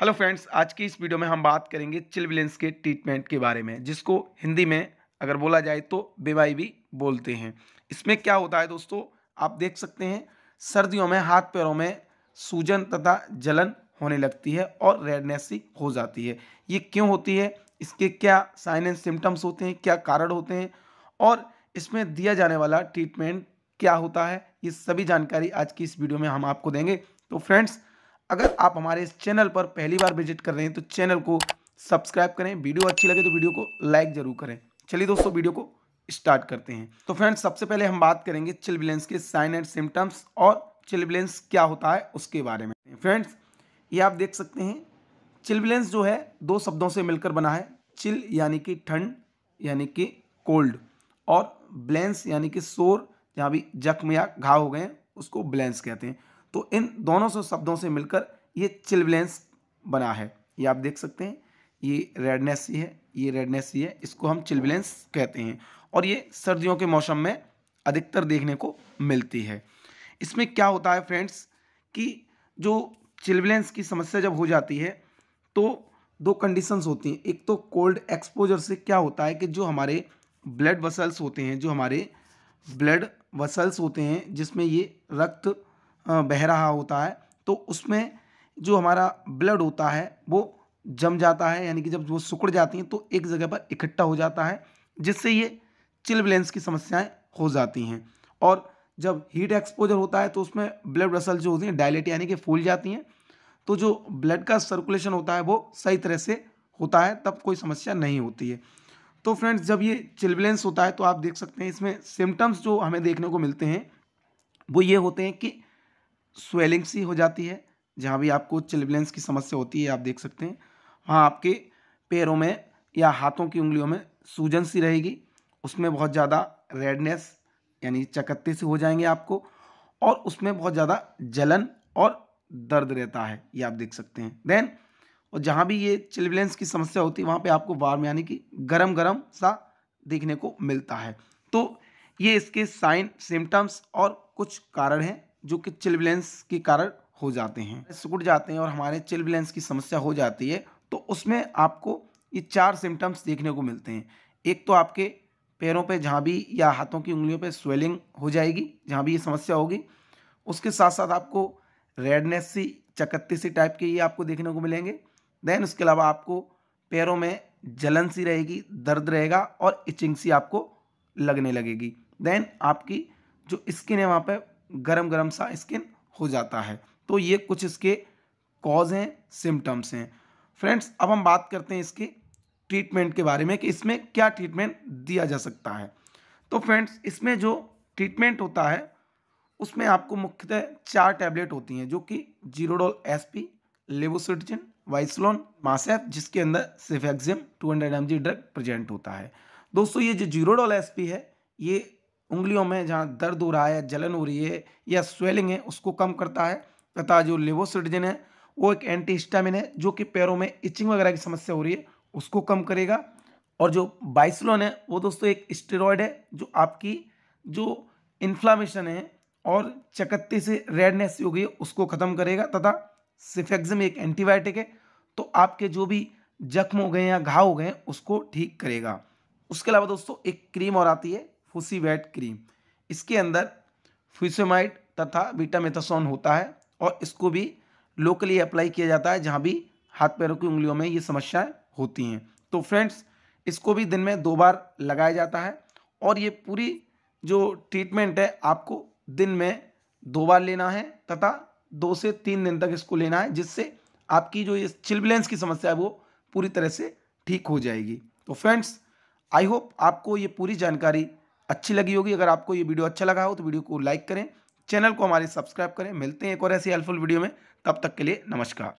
hello friends आज की इस वीडियो में हम बात करेंगे चिलविलेंस के ट्रीटमेंट के बारे में जिसको हिंदी में अगर बोला जाए तो बेवाई भी बोलते हैं इसमें क्या होता है दोस्तों आप देख सकते हैं सर्दियों में हाथ पैरों में सूजन तथा जलन होने लगती है और रेडनेस ही हो जाती है ये क्यों होती है इसके क्या साइन एंड सिम्टम्स होते हैं क्या कारण होते हैं और इसमें दिया जाने वाला ट्रीटमेंट क्या होता है ये सभी जानकारी आज की इस वीडियो में हम आपको देंगे तो फ्रेंड्स अगर आप हमारे इस चैनल पर पहली बार विजिट कर रहे हैं तो चैनल को सब्सक्राइब करें वीडियो अच्छी लगे तो वीडियो को लाइक ज़रूर करें चलिए दोस्तों वीडियो को स्टार्ट करते हैं तो फ्रेंड्स सबसे पहले हम बात करेंगे चिल्बिलेंस के साइन एंड सिम्टम्स और चिल्बिलेंस क्या होता है उसके बारे में फ्रेंड्स ये आप देख सकते हैं चिल्बिलेंस जो है दो शब्दों से मिलकर बना है चिल यानी कि ठंड यानी कि कोल्ड और ब्लेंस यानी कि शोर जहाँ भी जख्म या घाव हो गए उसको ब्लेंस कहते हैं तो इन दोनों सौ शब्दों से मिलकर ये चिल्बलेंस बना है ये आप देख सकते हैं ये रेडनेस ही है ये रेडनेस ही है इसको हम चिल्बलेंस कहते हैं और ये सर्दियों के मौसम में अधिकतर देखने को मिलती है इसमें क्या होता है फ्रेंड्स कि जो चिल्बलेंस की समस्या जब हो जाती है तो दो कंडीशंस होती हैं एक तो कोल्ड एक्सपोजर से क्या होता है कि जो हमारे ब्लड वसल्स होते हैं जो हमारे ब्लड वसल्स होते हैं जिसमें ये रक्त बह रहा होता है तो उसमें जो हमारा ब्लड होता है वो जम जाता है यानी कि जब वो सुकड़ जाती हैं तो एक जगह पर इकट्ठा हो जाता है जिससे ये चिलब्लेंस की समस्याएं हो जाती हैं और जब हीट एक्सपोजर होता है तो उसमें ब्लड रसल जो होती हैं डायलेट यानी कि फूल जाती हैं तो जो ब्लड का सर्कुलेशन होता है वो सही तरह से होता है तब कोई समस्या नहीं होती है तो फ्रेंड्स जब ये चिलब्लेंस होता है तो आप देख सकते हैं इसमें सिम्टम्स जो हमें देखने को मिलते हैं वो ये होते हैं कि स्वेलिंग सी हो जाती है जहाँ भी आपको चिल्बलेंस की समस्या होती है आप देख सकते हैं वहाँ आपके पैरों में या हाथों की उंगलियों में सूजन सी रहेगी उसमें बहुत ज़्यादा रेडनेस यानी चकत्ते से हो जाएंगे आपको और उसमें बहुत ज़्यादा जलन और दर्द रहता है ये आप देख सकते हैं देन और जहाँ भी ये चिल्बलेंस की समस्या होती है वहाँ पर आपको वार में यानी कि गर्म गर्म सा देखने को मिलता है तो ये इसके साइन सिम्टम्स और कुछ कारण हैं जो कि चिल्बलेंस के कारण हो जाते हैं सिकुड़ जाते हैं और हमारे चिल्बलेंस की समस्या हो जाती है तो उसमें आपको ये चार सिम्टम्स देखने को मिलते हैं एक तो आपके पैरों पे भी या हाथों की उंगलियों पे स्वेलिंग हो जाएगी जहाँ भी ये समस्या होगी उसके साथ साथ आपको रेडनेस सी चकत्ती सी टाइप के ये आपको देखने को मिलेंगे देन उसके अलावा आपको पैरों में जलन सी रहेगी दर्द रहेगा और इचिंग सी आपको लगने लगेगी देन आपकी जो स्किन है वहाँ पर गरम गरम सा स्किन हो जाता है तो ये कुछ इसके कॉज हैं सिम्टम्स हैं फ्रेंड्स अब हम बात करते हैं इसके ट्रीटमेंट के बारे में कि इसमें क्या ट्रीटमेंट दिया जा सकता है तो फ्रेंड्स इसमें जो ट्रीटमेंट होता है उसमें आपको मुख्यतः चार टैबलेट होती हैं जो कि Zerodol S P levocetirizine Wysolone मासेप जिसके अंदर सिफेक्जिम 200 हंड्रेड ड्रग प्रेजेंट होता है दोस्तों ये जो जीरोडोल एस पी है ये उंगलियों में जहाँ दर्द हो रहा है जलन हो रही है या स्वेलिंग है उसको कम करता है तथा जो लिवोसिटिजन है वो एक एंटी हिस्टामिन है जो कि पैरों में इचिंग वगैरह की समस्या हो रही है उसको कम करेगा और जो बाइसलोन है वो दोस्तों एक स्टेरॉयड है जो आपकी जो इन्फ्लामेशन है और चकत्ती से रेडनेस हो गई उसको ख़त्म करेगा तथा सिफेक्जम एक एंटीबायोटिक है तो आपके जो भी जख्म हो गए या घाव हो गए उसको ठीक करेगा उसके अलावा दोस्तों एक क्रीम और आती है फूसीवैट क्रीम इसके अंदर फ्यूसोमाइड तथा बीटामेथासोन होता है और इसको भी लोकली अप्लाई किया जाता है जहाँ भी हाथ पैरों की उंगलियों में ये समस्याएँ होती हैं तो फ्रेंड्स इसको भी दिन में दो बार लगाया जाता है और ये पूरी जो ट्रीटमेंट है आपको दिन में दो बार लेना है तथा दो से तीन दिन तक इसको लेना है जिससे आपकी जो ये चिल्बलेंस की समस्या है वो पूरी तरह से ठीक हो जाएगी तो फ्रेंड्स आई होप आपको ये पूरी जानकारी अच्छी लगी होगी अगर आपको ये वीडियो अच्छा लगा हो तो वीडियो को लाइक करें चैनल को हमारे सब्सक्राइब करें मिलते हैं एक और ऐसी हेल्पफुल वीडियो में तब तक के लिए नमस्कार